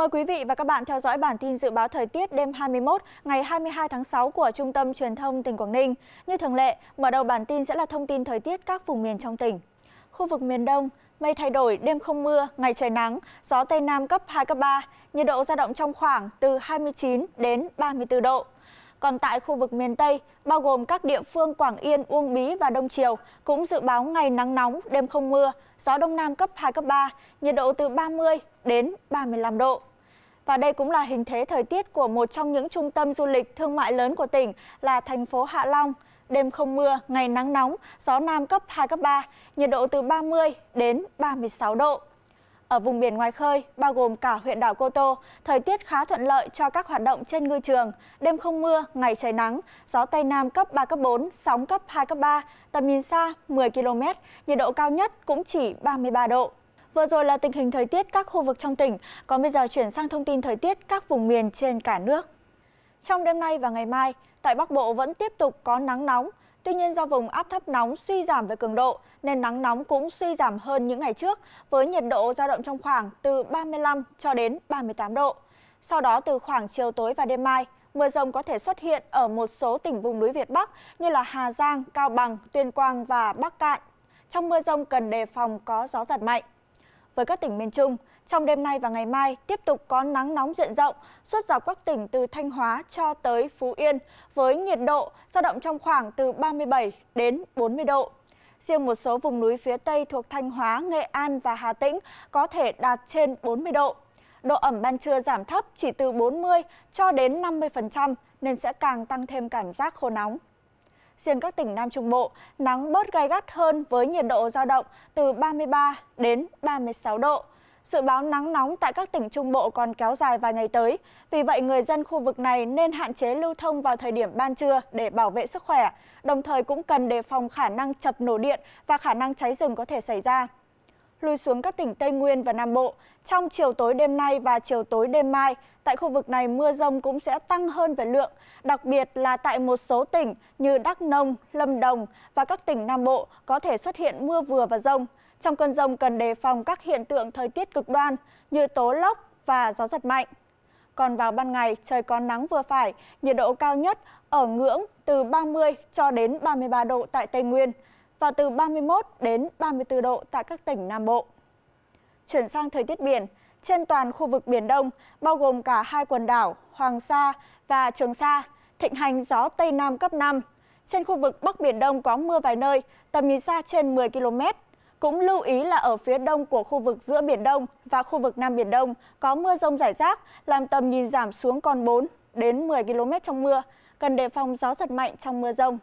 Mời quý vị và các bạn theo dõi bản tin dự báo thời tiết đêm 21 ngày 22 tháng 6 của Trung tâm Truyền thông tỉnh Quảng Ninh. Như thường lệ, mở đầu bản tin sẽ là thông tin thời tiết các vùng miền trong tỉnh. Khu vực miền Đông, mây thay đổi, đêm không mưa, ngày trời nắng, gió Tây Nam cấp 2, cấp 3, nhiệt độ dao động trong khoảng từ 29 đến 34 độ. Còn tại khu vực miền Tây, bao gồm các địa phương Quảng Yên, Uông Bí và Đông Triều, cũng dự báo ngày nắng nóng, đêm không mưa, gió Đông Nam cấp 2, cấp 3, nhiệt độ từ 30 đến 35 độ. Và đây cũng là hình thế thời tiết của một trong những trung tâm du lịch thương mại lớn của tỉnh là thành phố Hạ Long. Đêm không mưa, ngày nắng nóng, gió nam cấp 2, cấp 3, nhiệt độ từ 30 đến 36 độ. Ở vùng biển ngoài khơi, bao gồm cả huyện đảo Cô Tô, thời tiết khá thuận lợi cho các hoạt động trên ngư trường. Đêm không mưa, ngày trời nắng, gió Tây Nam cấp 3, cấp 4, sóng cấp 2, cấp 3, tầm nhìn xa 10 km, nhiệt độ cao nhất cũng chỉ 33 độ. Vừa rồi là tình hình thời tiết các khu vực trong tỉnh, còn bây giờ chuyển sang thông tin thời tiết các vùng miền trên cả nước. Trong đêm nay và ngày mai, tại Bắc Bộ vẫn tiếp tục có nắng nóng, Tuy nhiên do vùng áp thấp nóng suy giảm về cường độ nên nắng nóng cũng suy giảm hơn những ngày trước với nhiệt độ dao động trong khoảng từ 35 cho đến 38 độ. Sau đó từ khoảng chiều tối và đêm mai, mưa rông có thể xuất hiện ở một số tỉnh vùng núi Việt Bắc như là Hà Giang, Cao Bằng, Tuyên Quang và Bắc Cạn. Trong mưa rông cần đề phòng có gió giật mạnh với các tỉnh miền Trung. Trong đêm nay và ngày mai tiếp tục có nắng nóng diện rộng suốt dọc các tỉnh từ Thanh Hóa cho tới Phú Yên với nhiệt độ dao động trong khoảng từ 37 đến 40 độ. Riêng một số vùng núi phía Tây thuộc Thanh Hóa, Nghệ An và Hà Tĩnh có thể đạt trên 40 độ. Độ ẩm ban trưa giảm thấp chỉ từ 40 cho đến 50% nên sẽ càng tăng thêm cảm giác khô nóng riêng các tỉnh Nam Trung Bộ, nắng bớt gai gắt hơn với nhiệt độ giao động từ 33 đến 36 độ. Dự báo nắng nóng tại các tỉnh Trung Bộ còn kéo dài vài ngày tới, vì vậy người dân khu vực này nên hạn chế lưu thông vào thời điểm ban trưa để bảo vệ sức khỏe, đồng thời cũng cần đề phòng khả năng chập nổ điện và khả năng cháy rừng có thể xảy ra lùi xuống các tỉnh Tây Nguyên và Nam Bộ. Trong chiều tối đêm nay và chiều tối đêm mai, tại khu vực này mưa rông cũng sẽ tăng hơn về lượng, đặc biệt là tại một số tỉnh như Đắk Nông, Lâm Đồng và các tỉnh Nam Bộ có thể xuất hiện mưa vừa và rông. Trong cơn rông cần đề phòng các hiện tượng thời tiết cực đoan như tố lốc và gió giật mạnh. Còn vào ban ngày, trời có nắng vừa phải, nhiệt độ cao nhất ở ngưỡng từ 30 cho đến 33 độ tại Tây Nguyên và từ 31 đến 34 độ tại các tỉnh Nam Bộ. Chuyển sang thời tiết biển, trên toàn khu vực Biển Đông, bao gồm cả hai quần đảo Hoàng Sa và Trường Sa, thịnh hành gió Tây Nam cấp 5. Trên khu vực Bắc Biển Đông có mưa vài nơi, tầm nhìn xa trên 10 km. Cũng lưu ý là ở phía đông của khu vực giữa Biển Đông và khu vực Nam Biển Đông có mưa rông rải rác, làm tầm nhìn giảm xuống còn 4 đến 10 km trong mưa. Cần đề phòng gió giật mạnh trong mưa rông.